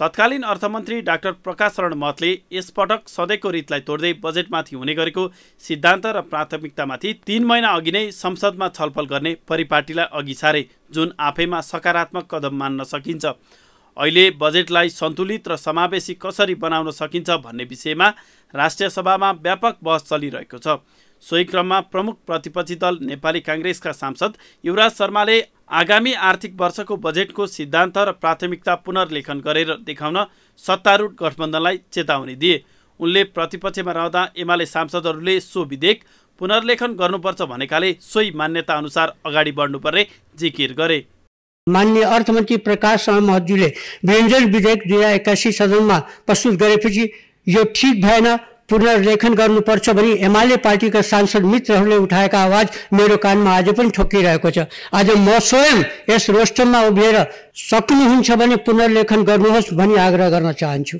तत्कालीन अर्थमन्त्री डाक्टर प्रकाश शरण मतले यसपटक सधैँको रितलाई तोड्दै बजेटमाथि हुने गरेको सिद्धान्त र प्राथमिकतामाथि तीन महिना अघि नै संसदमा छलफल गर्ने परिपाटीलाई अघि सारे जुन आफैमा सकारात्मक कदम मान्न सकिन्छ अहिले बजेटलाई सन्तुलित र समावेशी कसरी बनाउन सकिन्छ भन्ने विषयमा राष्ट्रिय सभामा व्यापक बहस चलिरहेको छ सोही क्रममा प्रमुख प्रतिपक्षी दल नेपाली काङ्ग्रेसका सांसद युवराज शर्माले आगामी आर्थिक वर्षको बजेटको सिद्धान्त र प्राथमिकता पुनर्लेखन गरेर देखाउन सत्तारूढ गठबन्धनलाई चेतावनी दिए उनले प्रतिपक्षमा रहँदा एमाले सांसदहरूले सो विधेयक पुनर्लेखन गर्नुपर्छ भनेकाले सोही मान्यता अनुसार अगाडि बढ्नुपर्ने जिकिर गरे मान्य अर्थमन्त्री प्रकाश शाह महजुले व्यञ्जन विधेयक दुई हजार एक्कासी सदनमा प्रस्तुत गरेपछि यो ठिक भएन पुनर्लेखन गर्नुपर्छ भने एमाले पार्टीका सांसद मित्रहरूले उठाएका आवाज मेरो कानमा आज पनि ठोकिरहेको छ आज म स्वयं यस रोस्टरमा उभिएर सक्नुहुन्छ भने पुनर्लेखन गर्नुहोस् भनी आग्रह गर्न चाहन्छु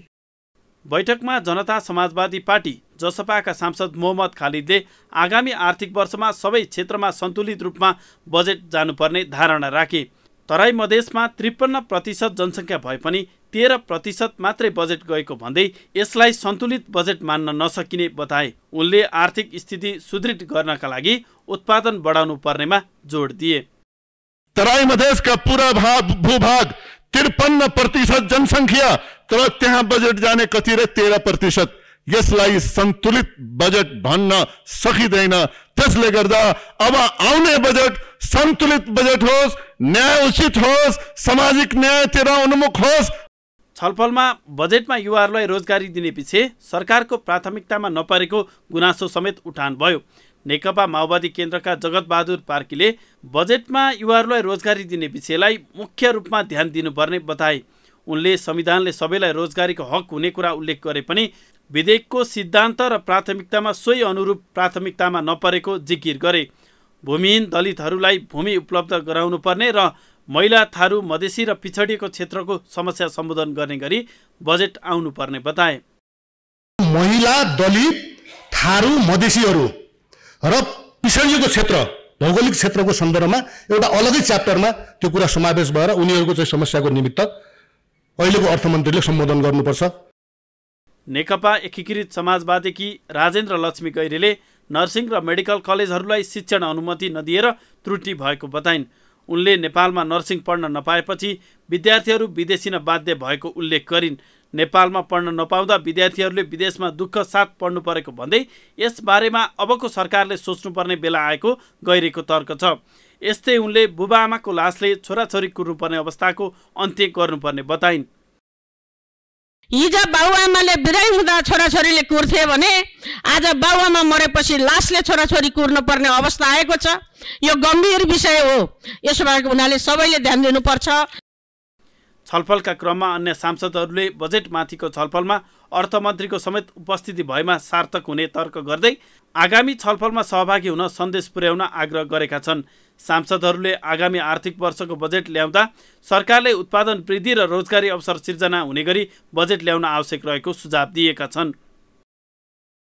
बैठकमा जनता समाजवादी पार्टी जसपाका सांसद मोहम्मद खालिदले आगामी आर्थिक वर्षमा सबै क्षेत्रमा सन्तुलित रूपमा बजेट जानुपर्ने धारणा राखे तराई मधेसमा त्रिपन्न प्रतिशत जनसङ्ख्या भए पनि तेह्र प्रतिशत मात्रै बजेट गएको भन्दै यसलाई सन्तुलित बजेट मान्न नसकिने बताए उनले आर्थिक स्थिति सुदृढ गर्नका लागि उत्पादन बढाउनु पर्नेमा जोड दिए तराई मधेसका पुरा भाग भूभाग त्रिपन्न प्रतिशत जनसङ्ख्या तर त्यहाँ बजेट जाने कति र तेह्र प्रतिशत यसलाई सन्तुलित बजेट भन्न सकिँदैन त्यसले गर्दा अब आउने बजेट सन्तुलित बजेट होस् न्याय उचित होस् सामाजिक न्यायतिर उन्मुख होस् छलफलमा बजेटमा युवाहरूलाई रोजगारी दिने पछि सरकारको प्राथमिकतामा नपरेको गुनासो समेत उठान भयो नेकपा माओवादी केन्द्रका जगतबहादुर पार्कीले बजेटमा युवाहरूलाई रोजगारी दिने विषयलाई मुख्य रूपमा ध्यान दिनुपर्ने बताए उनले संविधानले सबैलाई रोजगारीको हक हुने कुरा उल्लेख गरे पनि विधेयकको सिद्धान्त र प्राथमिकतामा सोही अनुरूप प्राथमिकतामा नपरेको जिकिर गरे भूमिहीन दलितहरूलाई भूमि उपलब्ध गराउनु पर्ने र महिला थारू मधेसी र पिछडिएको क्षेत्रको समस्या सम्बोधन गर्ने गरी बजेट आउनुपर्ने बताए महिला दलित थारू मधेसीहरू र पिछडिएको क्षेत्र भौगोलिक क्षेत्रको सन्दर्भमा एउटा अलगै च्याप्टरमा त्यो कुरा समावेश भएर उनीहरूको चाहिँ समस्याको निमित्त अहिलेको अर्थमन्त्रीले सम्बोधन गर्नुपर्छ नेकपा एकीकृत समाजवादीकी राजेन्द्र लक्ष्मी गैरेले नर्सिङ र मेडिकल कलेजहरूलाई शिक्षण अनुमति नदिएर त्रुटि भएको बताइन् उनले नेपालमा नर्सिङ पढ्न नपाएपछि विद्यार्थीहरू विदेशिन बाध्य भएको उल्लेख गरिन् नेपालमा पढ्न नपाउँदा विद्यार्थीहरूले विदेशमा दुःख साथ पढ्नु परेको भन्दै यसबारेमा अबको सरकारले सोच्नुपर्ने बेला आएको गहिरेको तर्क छ यस्तै उनले बुबाआमाको लासले छोराछोरी कुर्नुपर्ने अवस्थाको अन्त्य गर्नुपर्ने बताइन् हिजो बाबुआमाले बिराइ हुँदा छोराछोरीले कुर्थे भने आज बाबुआमा मरेपछि लासले छोराछोरी कुर्नुपर्ने अवस्था आएको छ यो गम्भीर विषय हो यसो भएको हुनाले सबैले ध्यान दिनुपर्छ छलफलका क्रममा अन्य सांसदहरूले बजेटमाथिको छलफलमा अर्थमन्त्रीको समेत उपस्थिति भएमा सार्थक हुने तर्क गर्दै आगामी छलफलमा सहभागी हुन सन्देश पुर्याउन आग्रह गरेका छन् सांसदहरूले आगामी आर्थिक वर्षको बजेट ल्याउँदा सरकारले उत्पादन वृद्धि र रोजगारी अवसर सिर्जना हुने गरी बजेट ल्याउन आवश्यक रहेको सुझाव दिएका छन्